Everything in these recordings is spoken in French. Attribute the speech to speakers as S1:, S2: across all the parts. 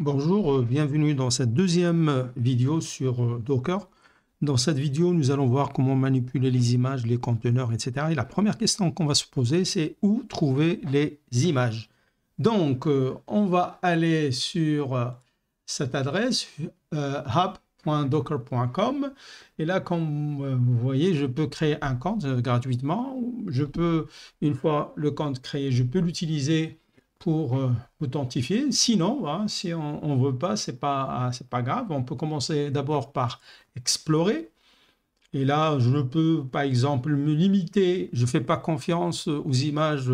S1: Bonjour, euh, bienvenue dans cette deuxième vidéo sur euh, Docker. Dans cette vidéo, nous allons voir comment manipuler les images, les conteneurs, etc. Et la première question qu'on va se poser, c'est où trouver les images. Donc, euh, on va aller sur cette adresse app.docker.com hub.docker.com et là, comme vous voyez, je peux créer un compte gratuitement. Je peux, une fois le compte créé, je peux l'utiliser pour euh, authentifier. Sinon, hein, si on ne veut pas, ce n'est pas, pas grave. On peut commencer d'abord par explorer. Et là, je peux, par exemple, me limiter. Je ne fais pas confiance aux images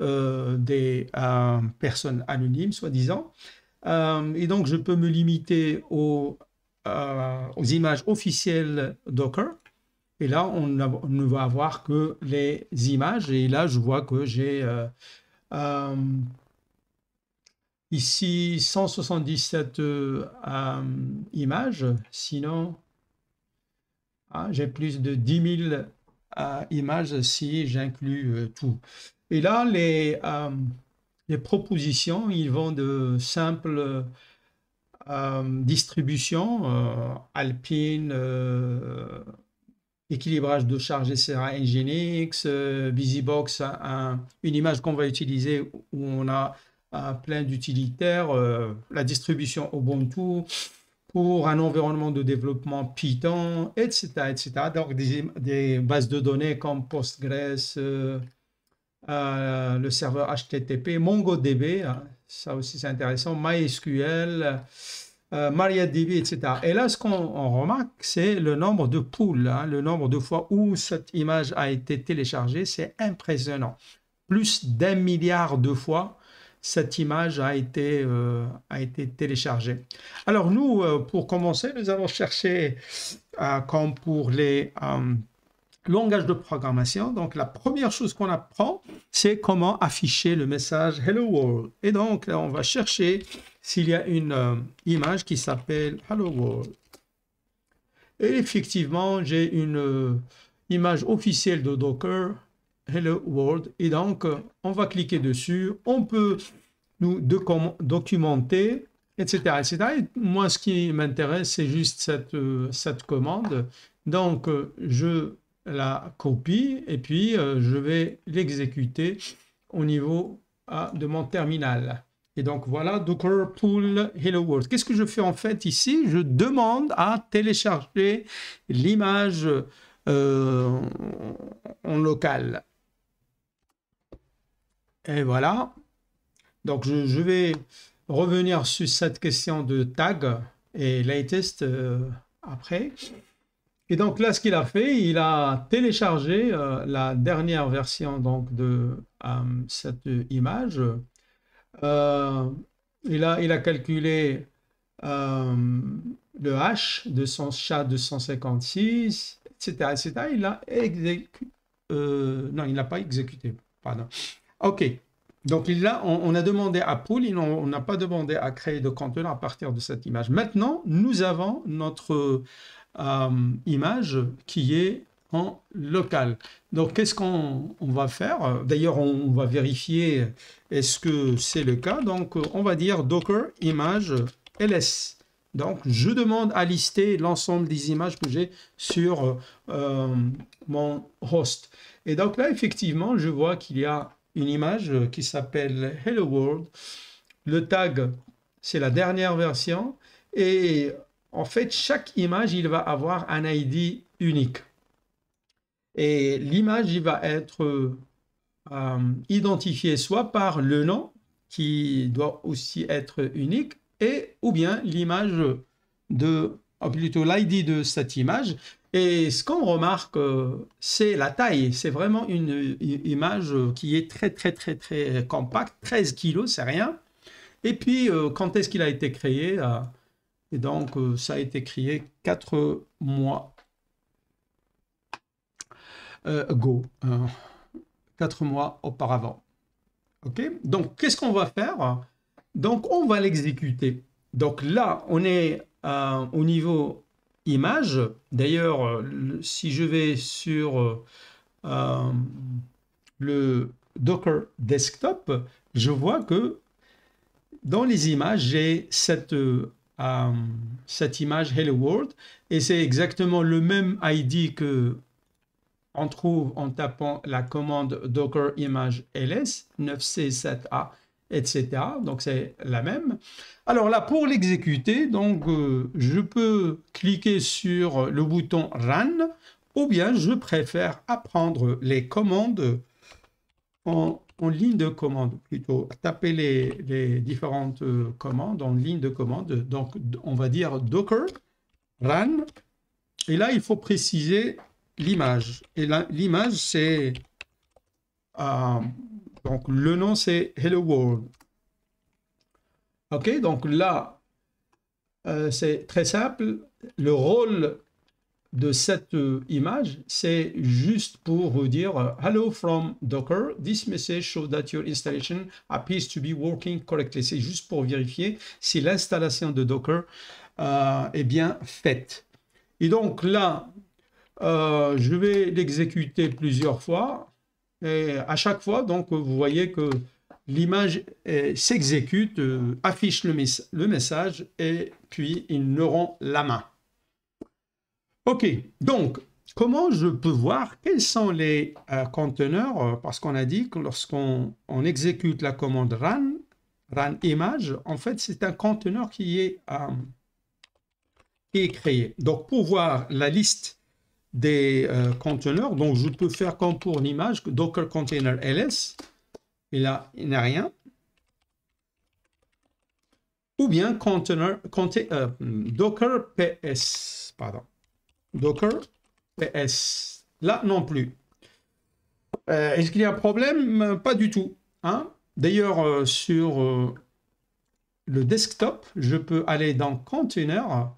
S1: euh, des euh, personnes anonymes, soi-disant. et donc, je peux me limiter aux, aux images officielles Docker. Et là, on, ne va avoir que les images. Et là, je vois que j'ai euh, ici, 177 euh, euh, images. Sinon, ah, j'ai plus de 10 000 images si j'inclus tout. Et là, les, les propositions, ils vont de simples... distributions distribution alpine, équilibrage de charge SRA Nginx, BusyBox, euh, une image qu'on va utiliser où on a euh, plein d'utilitaires, euh, la distribution Ubuntu pour un environnement de développement Python, etc. etc. Donc des, bases de données comme Postgres, le serveur HTTP, MongoDB, hein, ça aussi c'est intéressant, MySQL. Euh, MariaDB, etc. Et là, ce qu'on remarque, c'est le nombre de poules, hein, le nombre de fois où cette image a été téléchargée, c'est impressionnant. Plus d'un milliard de fois, cette image a été, euh, a été téléchargée. Alors nous, euh, pour commencer, nous avons cherché, comme pour les langages de programmation, donc la première chose qu'on apprend, c'est comment afficher le message Hello World. Et donc, là, on va chercher s'il y a une euh, image qui s'appelle Hello World. Et effectivement, j'ai une euh, image officielle de Docker Hello World. Et donc, euh, on va cliquer dessus. On peut nous documenter, etc., moi, ce qui m'intéresse, c'est juste cette, cette commande. Donc, je la copie et puis je vais l'exécuter au niveau de mon terminal. Et donc voilà, Docker Pool Hello World. Qu'est-ce que je fais en fait ici Je demande à télécharger l'image euh, en local. Et voilà. Donc je, vais revenir sur cette question de tag et latest euh, après. Et donc là, ce qu'il a fait, il a téléchargé euh, la dernière version donc, de cette image euh, il, a, il a calculé euh, le H de son chat 256, etc. etc. Il a exécuté. Euh, non, il n'a pas exécuté. Pardon. OK. Donc là, on, on a demandé à Pool, on n'a pas demandé à créer de conteneur à partir de cette image. Maintenant, nous avons notre euh, image qui est local. Donc qu'est-ce qu'on va faire D'ailleurs, on va vérifier est-ce que c'est le cas. Donc on va dire docker image ls. Donc je demande à lister l'ensemble des images que j'ai sur euh, mon host. Et donc là, effectivement, je vois qu'il y a une image qui s'appelle Hello World. Le tag, c'est la dernière version. Et en fait, chaque image, il va avoir un ID unique. Et l'image va être euh, identifiée soit par le nom, qui doit aussi être unique, et ou bien l'image de, ou plutôt l'ID de cette image. Et ce qu'on remarque, euh, c'est la taille. C'est vraiment une, image qui est très, très, très, très compacte. 13 kilos, c'est rien. Et puis, euh, quand est-ce qu'il a été créé euh, Et donc, ça a été créé 4 mois euh, go, euh, quatre mois auparavant. OK Donc, qu'est-ce qu'on va faire Donc, on va l'exécuter. Donc là, on est euh, au niveau image. D'ailleurs, si je vais sur le Docker Desktop, je vois que dans les images, j'ai cette, cette image Hello World et c'est exactement le même ID que on trouve en tapant la commande docker image ls 9c7a, etc. Donc c'est la même. Alors là, pour l'exécuter, donc euh, je peux cliquer sur le bouton run ou bien je préfère apprendre les commandes en, ligne de commande plutôt, taper les, les différentes euh, commandes en ligne de commande. Donc on va dire docker run et là, il faut préciser l'image. Et l'image, c'est... Euh, donc, le nom, c'est Hello World. OK, donc là, euh, c'est très simple. Le rôle de cette image, c'est juste pour vous dire euh, Hello from Docker. This message shows that your installation appears to be working correctly. C'est juste pour vérifier si l'installation de Docker est bien faite. Et donc là, euh, je vais l'exécuter plusieurs fois. Et à chaque fois, donc, vous voyez que l'image euh, s'exécute, euh, affiche le, message et puis il ne rend la main. OK, donc, comment je peux voir quels sont les conteneurs Parce qu'on a dit que lorsqu'on exécute la commande run, run image, en fait, c'est un conteneur qui est, qui est créé. Donc, pour voir la liste des euh, conteneurs. Donc, je peux faire comme pour l'image, Docker Container LS. Et là, il n'y a rien. Ou bien container, euh, Docker PS. Pardon. Docker PS. Là, non plus. Euh, est-ce qu'il y a un problème Pas du tout. Hein. D'ailleurs, sur le desktop, je peux aller dans Container.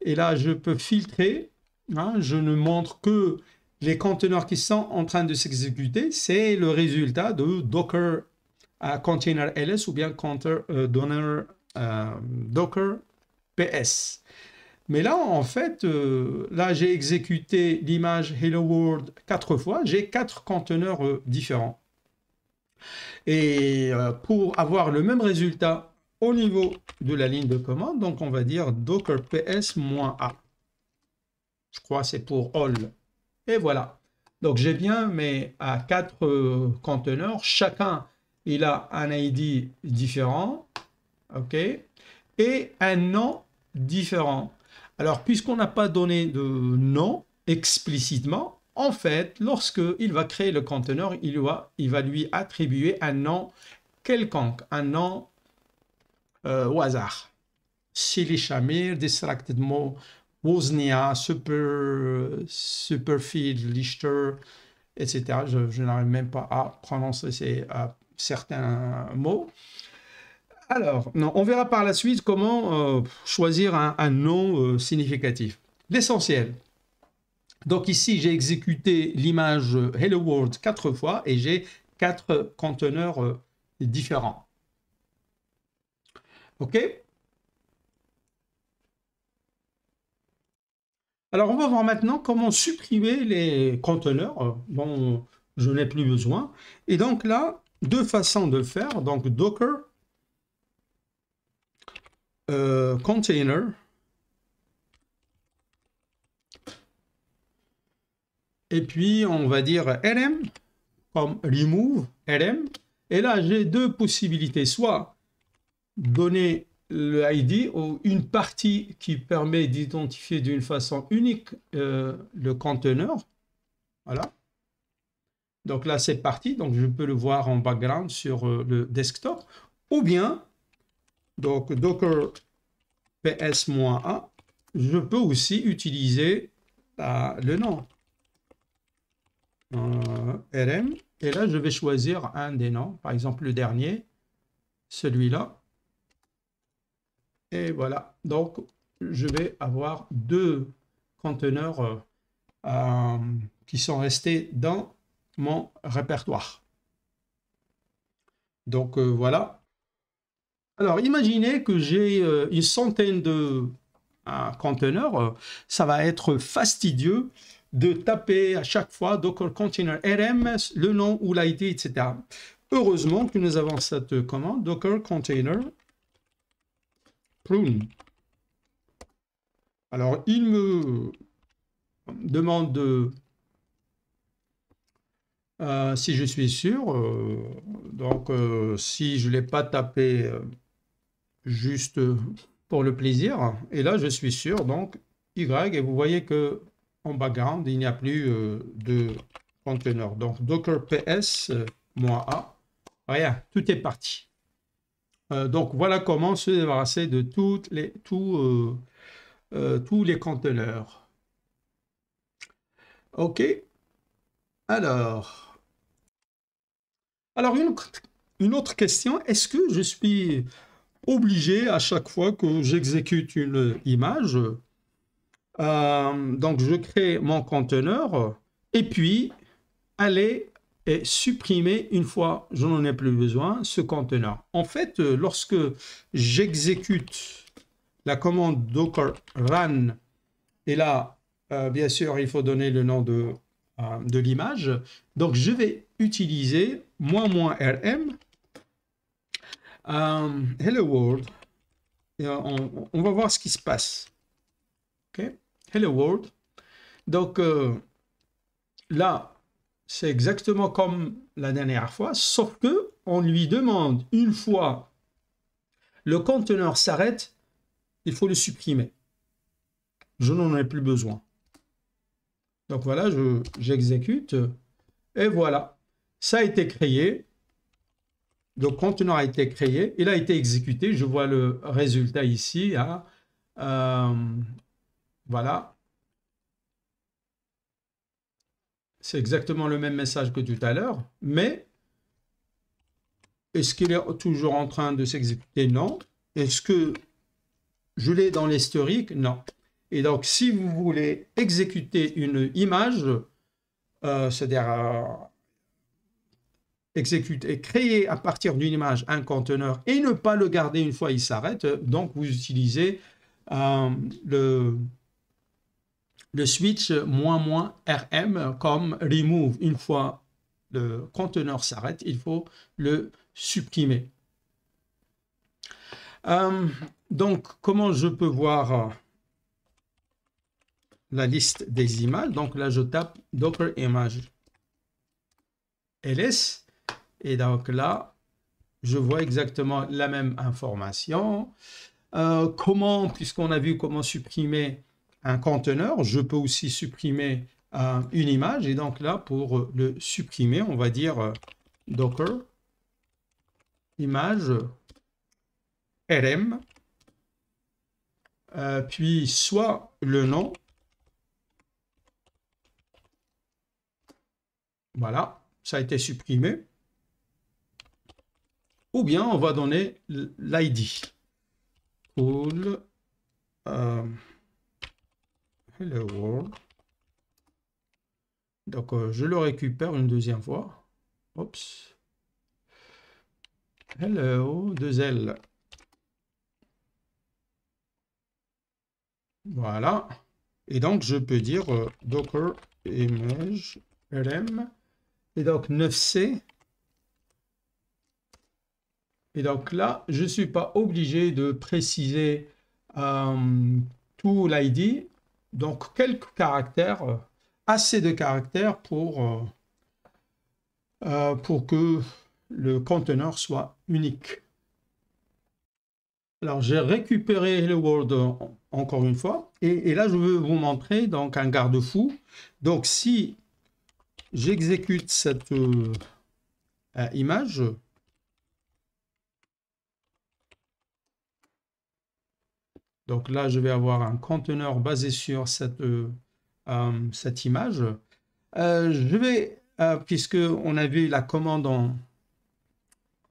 S1: Et là, je peux filtrer Hein, je ne montre que les conteneurs qui sont en train de s'exécuter. C'est le résultat de Docker euh, container ls ou bien container euh, euh, docker ps. Mais là, en fait, là, j'ai exécuté l'image Hello World quatre fois. J'ai quatre conteneurs différents. Et pour avoir le même résultat au niveau de la ligne de commande, donc on va dire docker ps-a. Je crois c'est pour all. Et voilà. Donc j'ai bien mais à quatre euh, conteneurs. Chacun, il a un ID différent. OK Et un nom différent. Alors, puisqu'on n'a pas donné de nom explicitement, en fait, lorsque il va créer le conteneur, il va, il va lui attribuer un nom quelconque, un nom euh, au hasard. Silly Shamir, Distracted Mo, Woznia, Super, Superfield, Lichter, etc. Je, n'arrive même pas à prononcer euh, certains mots. Alors, non, on verra par la suite comment euh, choisir un, nom euh, significatif. L'essentiel. Donc ici, j'ai exécuté l'image Hello World quatre fois et j'ai quatre conteneurs différents. OK Alors on va voir maintenant comment supprimer les conteneurs euh, dont je n'ai plus besoin. Et donc là, deux façons de le faire. Donc Docker euh, container et puis on va dire LM comme remove LM. Et là, j'ai deux possibilités. Soit donner le ID ou une partie qui permet d'identifier d'une façon unique euh, le conteneur. Voilà. Donc là, c'est parti. Donc je peux le voir en background sur euh, le desktop. Ou bien, donc docker ps-a, je peux aussi utiliser ah, le nom. Euh, rm. Et là, je vais choisir un des noms. Par exemple, le dernier, celui-là. Et voilà, donc je vais avoir deux conteneurs euh, euh, qui sont restés dans mon répertoire. Donc euh, voilà. Alors imaginez que j'ai une centaine de conteneurs. Ça va être fastidieux de taper à chaque fois Docker Container RM, le nom ou l'ID, etc. Heureusement que nous avons cette commande Docker Container alors, il me demande euh, si je suis sûr. Euh, donc, euh, si je ne l'ai pas tapé juste pour le plaisir. Et là, je suis sûr. Donc, Y. Et vous voyez que en background, il n'y a plus de conteneur. Donc, docker ps-a. Rien, tout est parti. Euh, donc voilà comment se débarrasser de les, euh, euh, tous les conteneurs. OK. Alors, alors une, une autre question, est-ce que je suis obligé à chaque fois que j'exécute une image donc je crée mon conteneur et puis aller et supprimer une fois je n'en ai plus besoin ce conteneur. En fait, euh, lorsque j'exécute la commande docker run, et là, euh, bien sûr, il faut donner le nom de, euh, de l'image. Donc, je vais utiliser moins moins rm hello world. on, va voir ce qui se passe. OK, Hello world. Donc, là, c'est exactement comme la dernière fois, sauf que on lui demande une fois le conteneur s'arrête, il faut le supprimer. Je n'en ai plus besoin. Donc voilà, j'exécute. et voilà, ça a été créé. Le conteneur a été créé. Il a été exécuté. Je vois le résultat ici. Hein. Euh, voilà. C'est exactement le même message que tout à l'heure, mais est-ce qu'il est toujours en train de s'exécuter Non. Est-ce que je l'ai dans l'historique Non. Et donc, si vous voulez exécuter une image, euh, c'est-à-dire euh, exécuter, et créer à partir d'une image un conteneur et ne pas le garder une fois il s'arrête, euh, donc vous utilisez le, le switch moins moins RM comme remove. Une fois le conteneur s'arrête, il faut le supprimer. Euh, donc, comment je peux voir la liste des images Donc là, je tape Docker Image ls. Et donc là, je vois exactement la même information. Euh, comment, puisqu'on a vu comment supprimer un conteneur, je peux aussi supprimer euh, une image. Et donc là, pour euh, le supprimer, on va dire euh, docker image rm, puis soit le nom, voilà, ça a été supprimé, ou bien on va donner l'id. Cool. Hello World. Donc, euh, je le récupère une deuxième fois. Oups. Hello, deux L. Voilà. Et donc, je peux dire euh, docker image lm. Et donc, 9c. Et donc là, je ne suis pas obligé de préciser euh, tout l'ID. Donc quelques caractères, euh, assez de caractères pour, euh, euh, pour que le conteneur soit unique. Alors j'ai récupéré le world encore une fois et, là je veux vous montrer donc un garde-fou. Donc si j'exécute cette image, Donc là, je vais avoir un conteneur basé sur cette, euh, euh, cette image. Euh, je vais, puisque on a vu la commande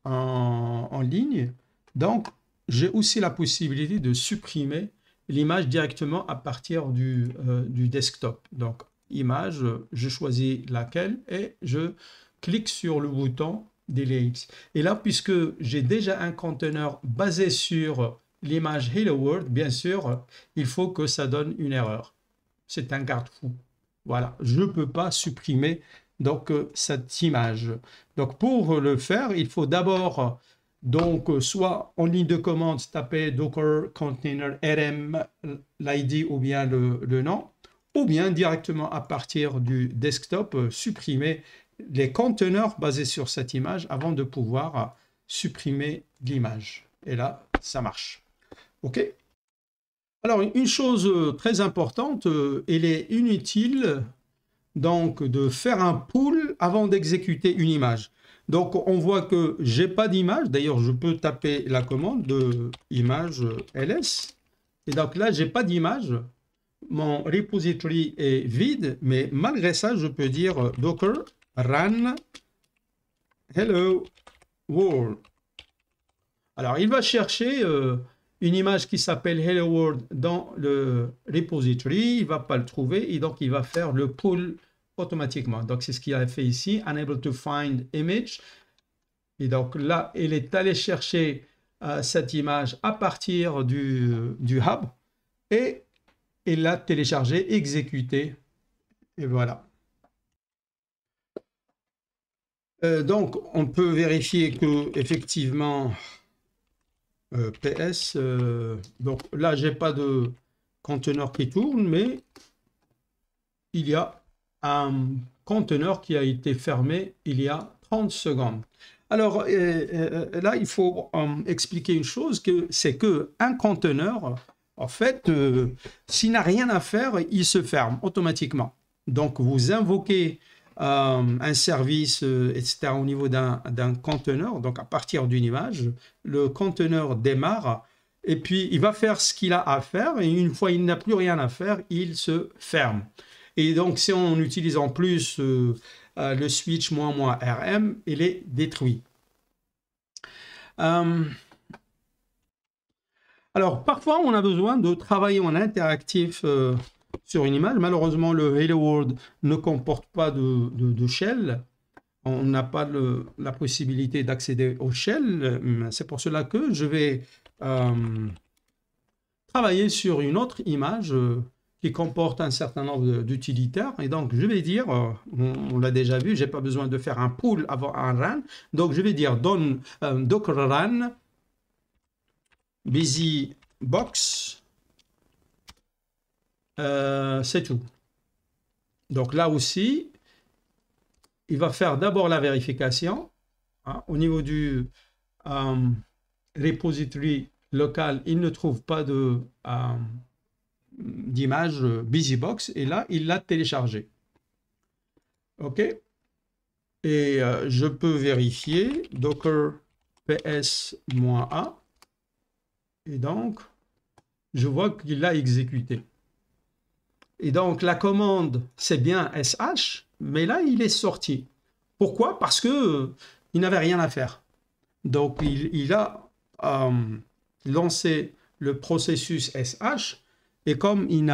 S1: en, ligne, donc j'ai aussi la possibilité de supprimer l'image directement à partir du, du desktop. Donc image, je choisis laquelle et je clique sur le bouton delete. Et là, puisque j'ai déjà un conteneur basé sur l'image Hello World, bien sûr, il faut que ça donne une erreur. C'est un garde-fou. Voilà, je ne peux pas supprimer donc euh, cette image. Donc pour le faire, il faut d'abord donc euh, soit en ligne de commande taper docker container rm euh, l'id ou bien le, le nom, ou bien directement à partir du desktop supprimer les conteneurs basés sur cette image avant de pouvoir supprimer l'image. Et là, ça marche. OK Alors, une chose euh, très importante, il euh, est inutile donc de faire un pool avant d'exécuter une image. Donc, on voit que j'ai pas d'image. D'ailleurs, je peux taper la commande de image euh, ls. Et donc là, j'ai pas d'image. Mon repository est vide, mais malgré ça, je peux dire docker run hello world. Alors, il va chercher une image qui s'appelle Hello World dans le repository, il ne va pas le trouver et donc il va faire le pull automatiquement. Donc c'est ce qu'il a fait ici, unable to find image. Et donc là, il est allé chercher euh, cette image à partir du, hub et il l'a téléchargée, exécutée. Et voilà. Euh, donc on peut vérifier que effectivement euh, PS. Euh, donc là, j'ai pas de conteneur qui tourne, mais il y a un conteneur qui a été fermé il y a 30 secondes. Alors là, il faut euh, expliquer une chose, que c'est que un conteneur, en fait, s'il n'a rien à faire, il se ferme automatiquement. Donc vous invoquez euh, un service, euh, etc., au niveau d'un conteneur, donc à partir d'une image, le conteneur démarre et puis il va faire ce qu'il a à faire et une fois il n'a plus rien à faire, il se ferme. Et donc si on utilise en plus euh, le switch RM, il est détruit. alors parfois on a besoin de travailler en interactif sur une image. Malheureusement, le Hello World ne comporte pas de, shell. On n'a pas la possibilité d'accéder au shell. C'est pour cela que je vais euh, travailler sur une autre image euh, qui comporte un certain nombre d'utilitaires. Et donc, je vais dire, euh, on, l'a déjà vu, j'ai pas besoin de faire un pool avant un run. Donc, je vais dire don, docker run busy box euh, c'est tout. Donc là aussi, il va faire d'abord la vérification hein, au niveau du euh, repository local. Il ne trouve pas de euh, d'image BusyBox et là, il l'a téléchargé. OK Et je peux vérifier docker ps-a et donc je vois qu'il l'a exécuté. Et donc la commande, c'est bien SH, mais là, il est sorti. Pourquoi Parce que euh, il n'avait rien à faire. Donc il, a euh, lancé le processus SH, et comme il n'y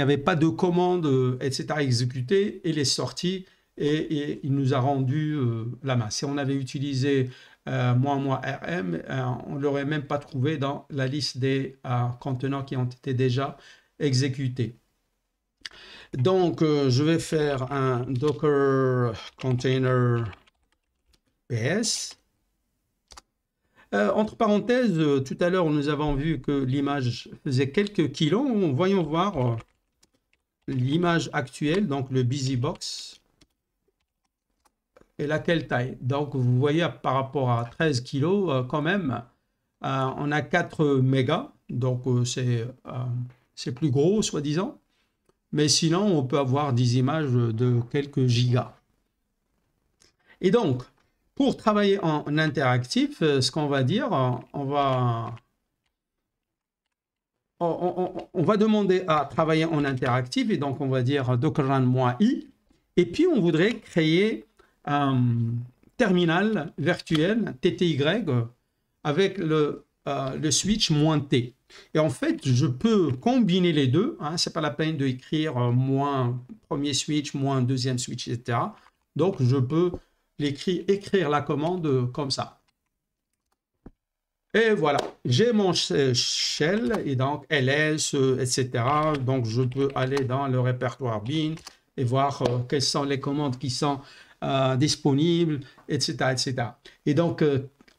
S1: avait, pas de commande, euh, etc., exécutée, il est sorti et, il nous a rendu la main. Si on avait utilisé moins moins RM, on ne l'aurait même pas trouvé dans la liste des contenants qui ont été déjà exécutés. Donc, euh, je vais faire un docker container ps. Euh, entre parenthèses, euh, tout à l'heure, nous avons vu que l'image faisait quelques kilos. Voyons voir l'image actuelle, donc le BusyBox. Et laquelle taille Donc, vous voyez, par rapport à 13 kilos, quand même, on a 4 mégas. Donc, c'est plus gros, soi-disant mais sinon on peut avoir des images de quelques gigas. Et donc, pour travailler en interactif, euh, ce qu'on va dire, on va, on, va demander à travailler en interactif, et donc on va dire docran moi i, et puis on voudrait créer un terminal virtuel, TTY, avec le euh, le switch moins T. Et en fait, je peux combiner les deux. Hein, Ce n'est pas la peine d'écrire écrire euh, moins premier switch, moins deuxième switch, etc. Donc, je peux écrire, la commande euh, comme ça. Et voilà, j'ai mon shell et donc ls, etc. Donc, je peux aller dans le répertoire bin et voir quelles sont les commandes qui sont disponibles, etc., etc. Et donc,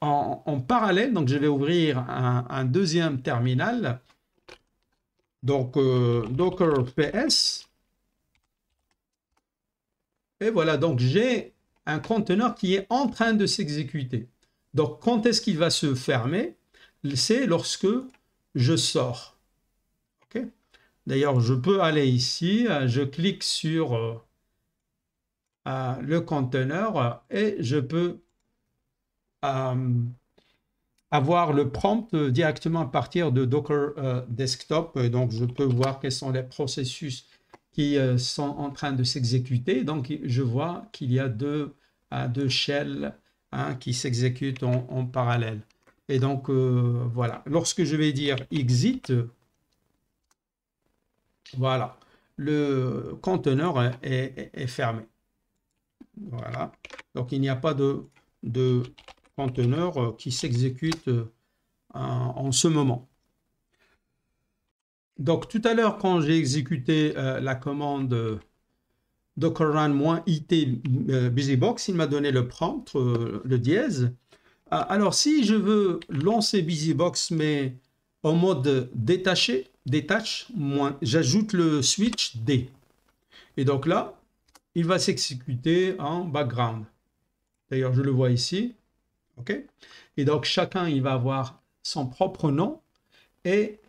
S1: en, parallèle, donc je vais ouvrir un, deuxième terminal. Donc, euh, Docker PS. Et voilà, donc j'ai un conteneur qui est en train de s'exécuter. Donc, quand est-ce qu'il va se fermer C'est lorsque je sors. D'ailleurs, je peux aller ici, euh, je clique sur euh, le conteneur et je peux avoir euh, le prompt directement à partir de Docker euh, Desktop. donc, je peux voir quels sont les processus qui euh, sont en train de s'exécuter. Donc, je vois qu'il y a deux, deux shells hein, qui s'exécutent en, parallèle. Et donc, voilà. Lorsque je vais dire exit, voilà, le conteneur est, est fermé. Voilà. Donc, il n'y a pas de, de conteneur euh, qui s'exécute euh, en ce moment. Donc tout à l'heure, quand j'ai exécuté euh, la commande docker run it busybox, il m'a donné le prompt, le dièse. alors si je veux lancer busybox, mais en mode détaché, détache, j'ajoute le switch D. Et donc là, il va s'exécuter en background. D'ailleurs, je le vois ici. OK Et donc, chacun, il va avoir son propre nom et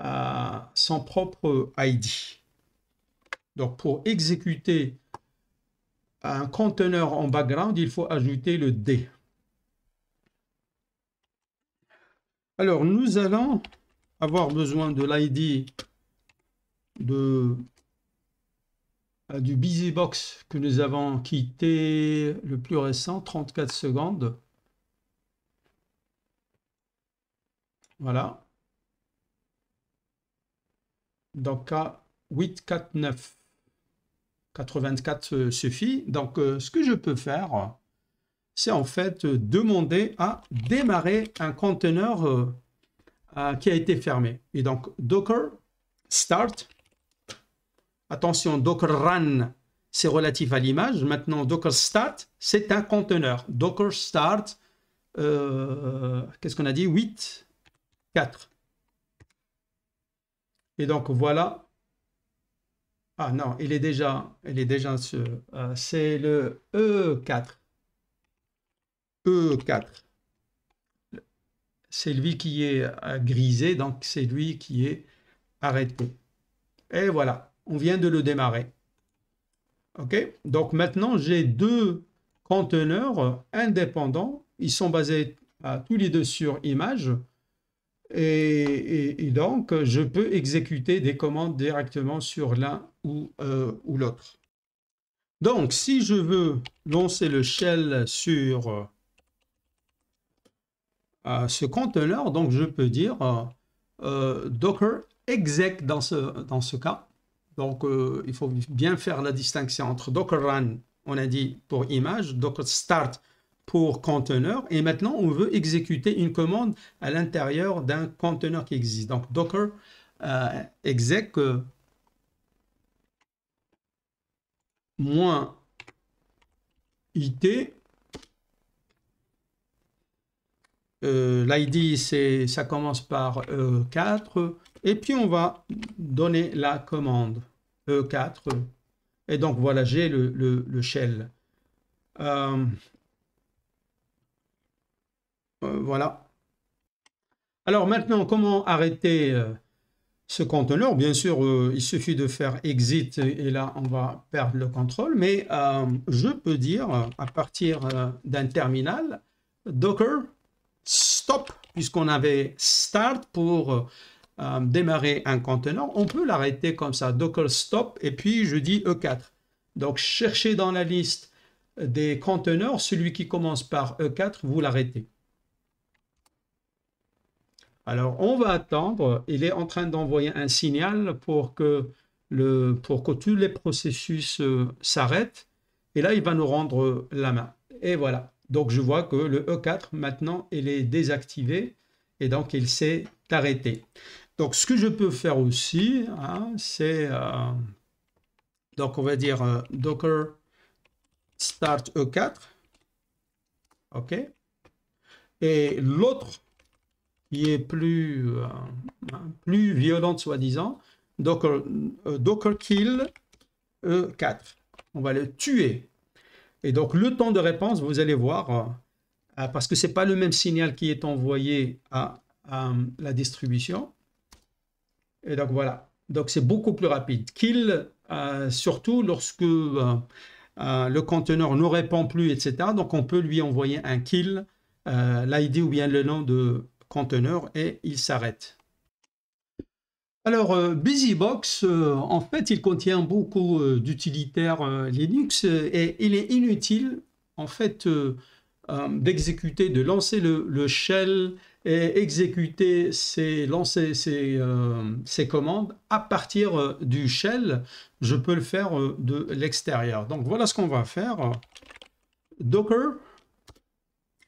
S1: euh, son propre ID. Donc, pour exécuter un conteneur en background, il faut ajouter le D. Alors, nous allons avoir besoin de l'ID de euh, du BusyBox que nous avons quitté le plus récent, 34 secondes. Voilà. Donc à 8, 84 suffit. Donc euh, ce que je peux faire, c'est en fait euh, demander à démarrer un conteneur euh, qui a été fermé. Et donc Docker start. Attention, Docker run, c'est relatif à l'image. Maintenant, Docker start, c'est un conteneur. Docker start, qu'est-ce qu'on a dit 8 4. Et donc voilà. Ah non, il est déjà, il est déjà euh, c'est le E4. E4. C'est lui qui est euh, grisé, donc c'est lui qui est arrêté. Et voilà, on vient de le démarrer. OK Donc maintenant, j'ai deux conteneurs indépendants. Ils sont basés euh, tous les deux sur images et, donc, je peux exécuter des commandes directement sur l'un ou, euh, ou l'autre. Donc, si je veux lancer le shell sur euh, ce conteneur, donc je peux dire euh, docker exec dans ce, dans ce cas. Donc, il faut bien faire la distinction entre docker run, on a dit pour image, docker start pour conteneur et maintenant on veut exécuter une commande à l'intérieur d'un conteneur qui existe. Donc docker euh, exec euh, moins it euh, l'id c'est ça commence par 4 et puis on va donner la commande E4 et donc voilà j'ai le, le, le, shell euh, voilà. Alors maintenant, comment arrêter euh, ce conteneur Bien sûr, euh, il suffit de faire exit et là, on va perdre le contrôle. Mais je peux dire, à partir d'un terminal, Docker, stop, puisqu'on avait start pour démarrer un conteneur, on peut l'arrêter comme ça, Docker stop, et puis je dis E4. Donc, cherchez dans la liste des conteneurs, celui qui commence par E4, vous l'arrêtez. Alors on va attendre, il est en train d'envoyer un signal pour que, le, pour que tous les processus euh, s'arrêtent, et là il va nous rendre la main. Et voilà, donc je vois que le E4 maintenant il est désactivé, et donc il s'est arrêté. Donc ce que je peux faire aussi, hein, c'est, euh, donc on va dire euh, docker start E4, ok, et l'autre qui est plus, euh, hein, plus violente soi-disant, Docker, euh, Docker Kill E4. On va le tuer. Et donc le temps de réponse, vous allez voir, euh, ah, parce que ce n'est pas le même signal qui est envoyé à, la distribution. Et donc voilà, donc c'est beaucoup plus rapide. Kill, surtout lorsque le conteneur ne répond plus, etc. Donc on peut lui envoyer un kill, l'ID ou bien le nom de, conteneur et il s'arrête. Alors, euh, BusyBox, euh, en fait, il contient beaucoup euh, d'utilitaires Linux et il est inutile, en fait, d'exécuter, de lancer le, shell et exécuter ces, lancer ces, commandes à partir du shell. Je peux le faire de l'extérieur. Donc, voilà ce qu'on va faire. Docker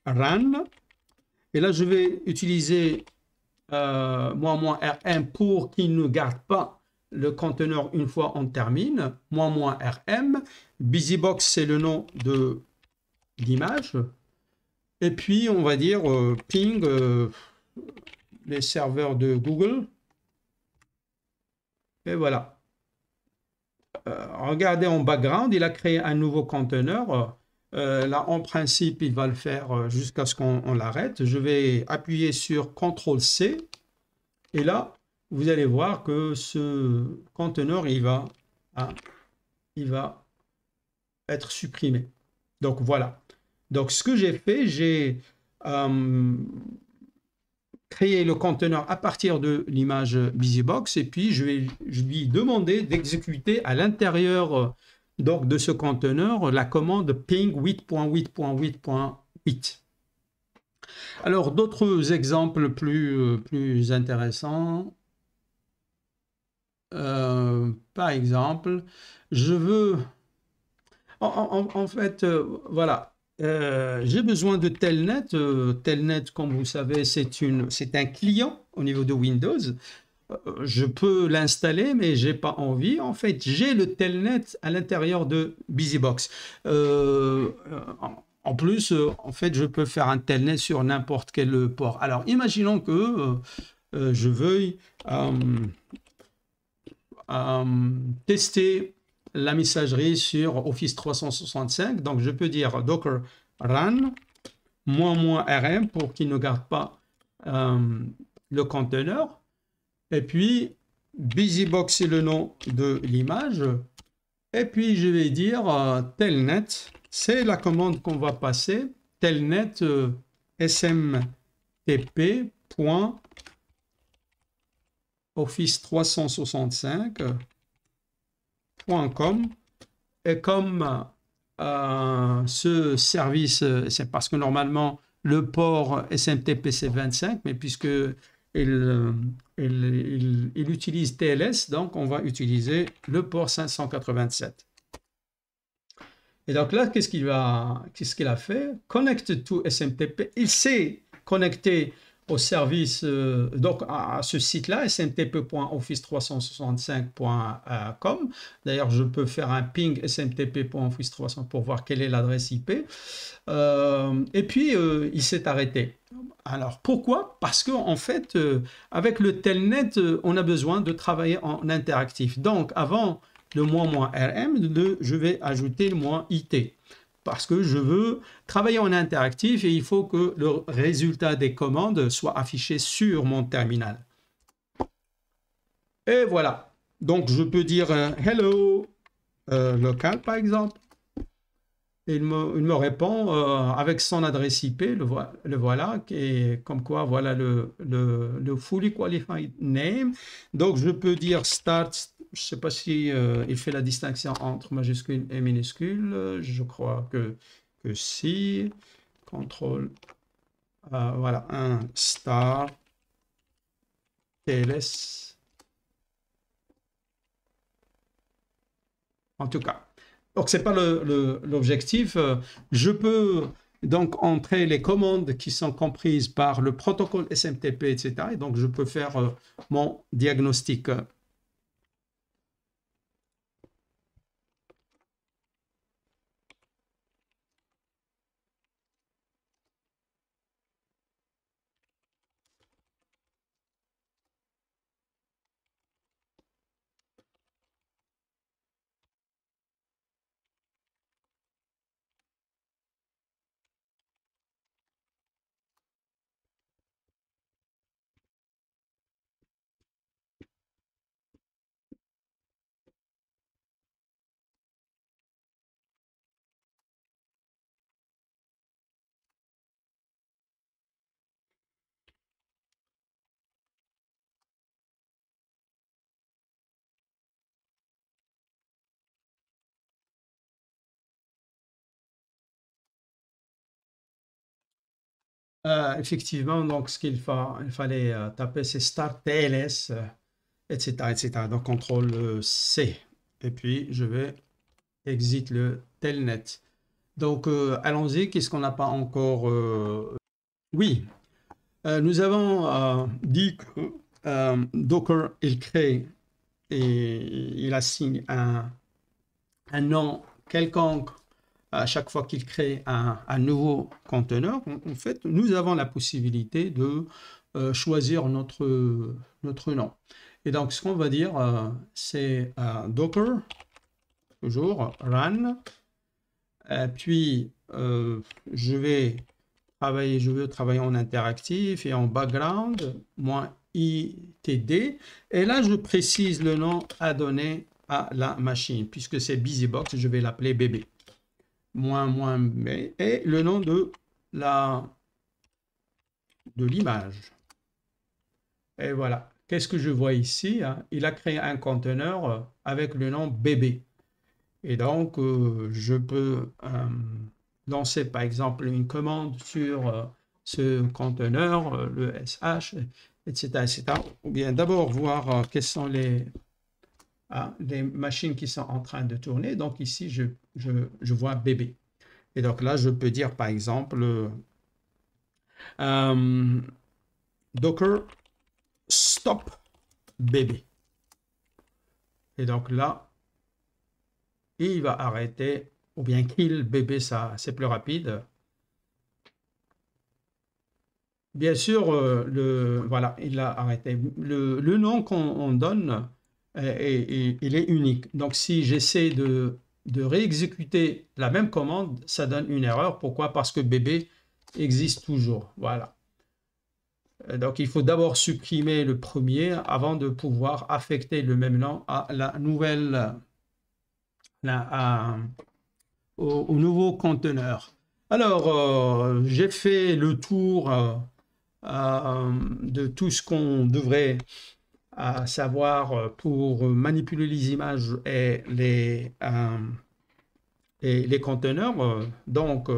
S1: run et là, je vais utiliser moins euh, moins RM pour qu'il ne garde pas le conteneur une fois on termine. Moins moins RM. Busybox, c'est le nom de l'image. Et puis, on va dire euh, ping euh, les serveurs de Google. Et voilà. regardez en background, il a créé un nouveau conteneur euh, là, en principe, il va le faire euh, jusqu'à ce qu'on l'arrête. Je vais appuyer sur CTRL-C. Et là, vous allez voir que ce conteneur, il va, hein, il va être supprimé. Donc, voilà. Donc, ce que j'ai fait, j'ai euh, créé le conteneur à partir de l'image BusyBox. Et puis, je, vais, lui demander d'exécuter à l'intérieur donc de ce conteneur la commande ping 8.8.8.8. Alors d'autres exemples plus, euh, plus intéressants. Euh, par exemple, je veux... En, fait, euh, voilà, j'ai besoin de Telnet. Telnet, comme vous savez, c'est un client au niveau de Windows. Euh, je peux l'installer, mais j'ai pas envie. En fait, j'ai le telnet à l'intérieur de BusyBox. Euh, en plus, euh, en fait, je peux faire un telnet sur n'importe quel port. Alors, imaginons que je veuille tester la messagerie sur Office 365. Donc, je peux dire docker run moins rm pour qu'il ne garde pas le conteneur et puis, busybox, est le nom de l'image. Et puis, je vais dire euh, telnet. C'est la commande qu'on va passer. Telnet euh, smtpoffice Office 365.com et comme euh, ce service, c'est parce que normalement le port SMTP c'est 25, mais puisque euh, il, utilise TLS, donc on va utiliser le port 587. Et donc là, qu'est-ce qu'il a, a, fait Connect to SMTP. Il sait connecter service, euh, donc à, ce site-là, smtp.office365.com. D'ailleurs, je peux faire un ping smtp.office300 pour voir quelle est l'adresse IP. Euh, et puis, euh, il s'est arrêté. Alors pourquoi Parce que en fait, avec le telnet, on a besoin de travailler en interactif. Donc avant le moins moins RM, je vais ajouter le moins IT parce que je veux travailler en interactif et il faut que le résultat des commandes soit affiché sur mon terminal. Et voilà. Donc, je peux dire hello euh, local, par exemple. Et il, me, répond euh, avec son adresse IP, le, voilà, comme quoi, voilà le, le fully qualified name. Donc, je peux dire start je ne sais pas si euh, il fait la distinction entre majuscule et minuscule. Je crois que, que si. Contrôle. Euh, voilà, un star. TLS. En tout cas. Donc, ce n'est pas l'objectif. je peux donc entrer les commandes qui sont comprises par le protocole SMTP, etc. Et donc, je peux faire euh, mon diagnostic. Euh, effectivement, donc ce qu'il il fallait euh, taper, c'est start TLS, etc., etc. Donc contrôle euh, C. Et puis je vais exit le telnet. Donc allons-y, qu'est-ce qu'on n'a pas encore Oui, nous avons dit que Docker, il crée et il assigne un, un nom quelconque à chaque fois qu'il crée un, nouveau conteneur, en, fait, nous avons la possibilité de euh, choisir notre, notre nom. Et donc, ce qu'on va dire, euh, c'est euh, Docker, toujours run. Et puis, je vais travailler, je veux travailler en interactif et en background, moins ITD. Et là, je précise le nom à donner à la machine, puisque c'est BusyBox, je vais l'appeler bébé moins, moins B, et le nom de la de l'image. Et voilà. Qu'est-ce que je vois ici hein Il a créé un conteneur euh, avec le nom bébé. Et donc, euh, je peux euh, lancer par exemple une commande sur ce conteneur, le SH, etc. etc. Ou bien d'abord voir quels sont les Hein, des machines qui sont en train de tourner. Donc ici, je, vois bébé. Et donc là, je peux dire par exemple euh, euh, Docker stop bébé. Et donc là, il va arrêter ou bien kill bébé, ça c'est plus rapide. Bien sûr, euh, le, voilà, il a arrêté. Le, le nom qu'on donne euh, et, il est unique. Donc si j'essaie de, réexécuter la même commande, ça donne une erreur. Pourquoi Parce que bébé existe toujours. Voilà. Euh, donc il faut d'abord supprimer le premier avant de pouvoir affecter le même nom à la nouvelle, au, nouveau conteneur. Alors euh, j'ai fait le tour de tout ce qu'on devrait à savoir euh, pour manipuler les images et les, euh, les conteneurs. Euh, donc,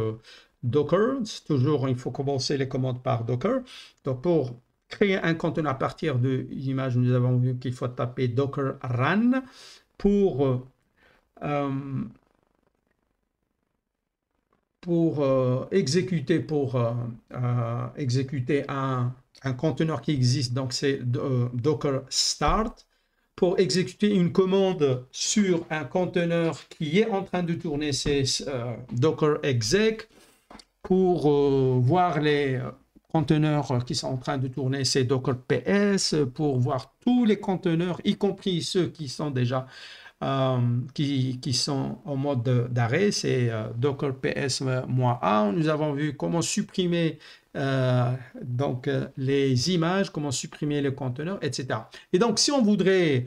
S1: Docker, toujours, il faut commencer les commandes par Docker. Donc, pour créer un conteneur à partir de l'image nous avons vu qu'il faut taper Docker run pour. pour exécuter pour exécuter un, un conteneur qui existe, donc c'est euh, Docker Start, pour exécuter une commande sur un conteneur qui est en train de tourner, c'est euh, Docker Exec. Pour euh, voir les conteneurs qui sont en train de tourner, c'est Docker PS. Pour voir tous les conteneurs, y compris ceux qui sont déjà euh, qui, qui, sont en mode d'arrêt, c'est euh, Docker PS-A. Nous avons vu comment supprimer euh, donc les images, comment supprimer les conteneurs, etc. Et donc, si on voudrait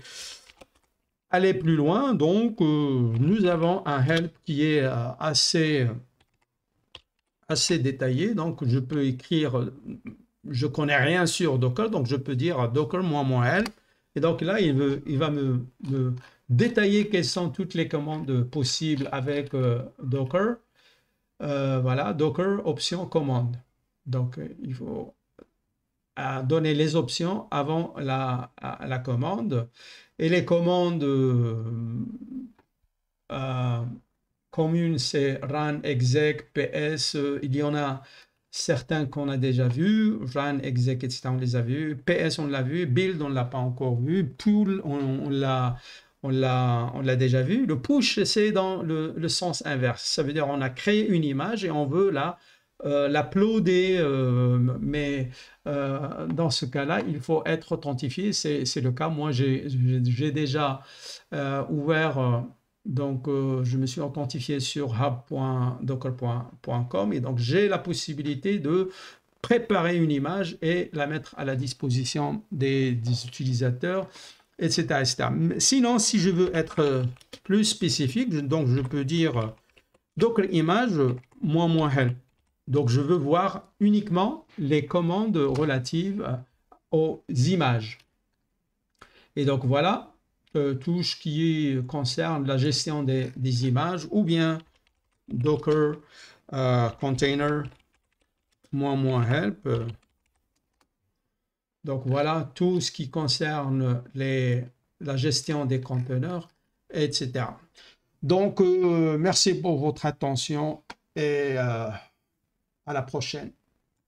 S1: aller plus loin, donc nous avons un help qui est assez assez détaillé. Donc, je peux écrire, je connais rien sur Docker, donc je peux dire Docker moins help. Et donc là, il, veut, il va me détailler quelles sont toutes les commandes possibles avec euh, Docker. Euh, voilà, Docker, option, commande. Donc, euh, il faut donner les options avant la, commande. Et les commandes communes, c'est run, exec, ps. il y en a certains qu'on a déjà vus, run, exec, etc., on les a vus, PS, on l'a vu, build, on ne l'a pas encore vu, pool, on l'a on l'a déjà vu. Le push, c'est dans le, sens inverse. Ça veut dire on a créé une image et on veut la, euh, euh mais euh, dans ce cas-là, il faut être authentifié. C'est le cas. Moi, j'ai déjà euh, ouvert, donc je me suis authentifié sur hub.docker.com et donc j'ai la possibilité de préparer une image et la mettre à la disposition des utilisateurs etc., Sinon, si je veux être euh, plus spécifique, donc je peux dire euh, Docker image, moins help. Donc je veux voir uniquement les commandes relatives euh, aux images. Et donc voilà tout ce qui concerne la gestion des, images ou bien Docker container moins help. Donc voilà tout ce qui concerne les, la gestion des conteneurs, etc. Donc euh, merci pour votre attention et euh, à la prochaine.